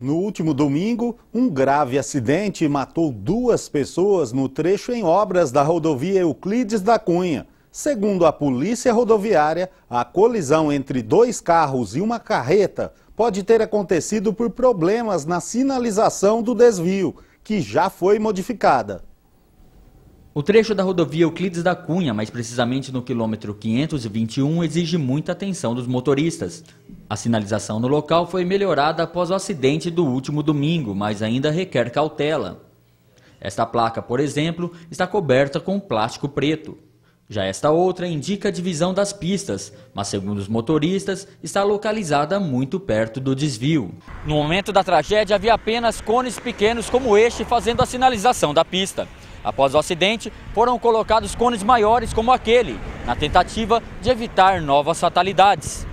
No último domingo, um grave acidente matou duas pessoas no trecho em obras da rodovia Euclides da Cunha. Segundo a Polícia Rodoviária, a colisão entre dois carros e uma carreta pode ter acontecido por problemas na sinalização do desvio, que já foi modificada. O trecho da rodovia Euclides da Cunha, mais precisamente no quilômetro 521, exige muita atenção dos motoristas. A sinalização no local foi melhorada após o acidente do último domingo, mas ainda requer cautela. Esta placa, por exemplo, está coberta com plástico preto. Já esta outra indica a divisão das pistas, mas segundo os motoristas, está localizada muito perto do desvio. No momento da tragédia, havia apenas cones pequenos como este fazendo a sinalização da pista. Após o acidente, foram colocados cones maiores como aquele, na tentativa de evitar novas fatalidades.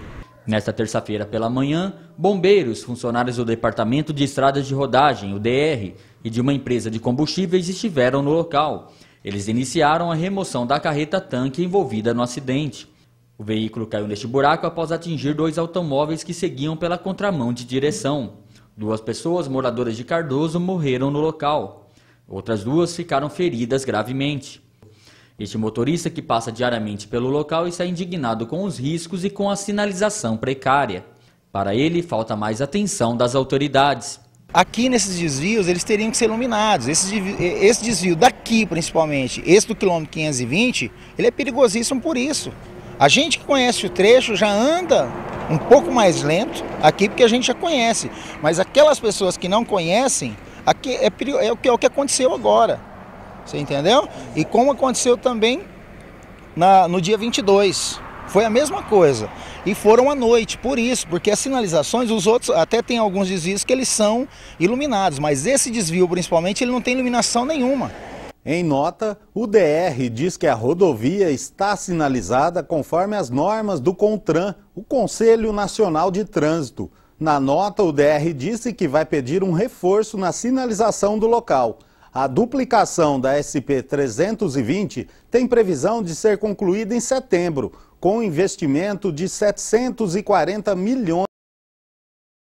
Nesta terça-feira pela manhã, bombeiros, funcionários do Departamento de Estradas de Rodagem, o DR, e de uma empresa de combustíveis estiveram no local. Eles iniciaram a remoção da carreta tanque envolvida no acidente. O veículo caiu neste buraco após atingir dois automóveis que seguiam pela contramão de direção. Duas pessoas moradoras de Cardoso morreram no local. Outras duas ficaram feridas gravemente. Este motorista que passa diariamente pelo local está indignado com os riscos e com a sinalização precária. Para ele, falta mais atenção das autoridades. Aqui nesses desvios eles teriam que ser iluminados. Esse desvio, esse desvio daqui, principalmente, esse do quilômetro 520, ele é perigosíssimo por isso. A gente que conhece o trecho já anda um pouco mais lento aqui porque a gente já conhece. Mas aquelas pessoas que não conhecem, aqui é, é, é o que aconteceu agora. Você entendeu? E como aconteceu também na, no dia 22. Foi a mesma coisa. E foram à noite, por isso, porque as sinalizações, os outros, até tem alguns desvios que eles são iluminados, mas esse desvio, principalmente, ele não tem iluminação nenhuma. Em nota, o DR diz que a rodovia está sinalizada conforme as normas do CONTRAN, o Conselho Nacional de Trânsito. Na nota, o DR disse que vai pedir um reforço na sinalização do local. A duplicação da SP-320 tem previsão de ser concluída em setembro, com investimento de 740 milhões.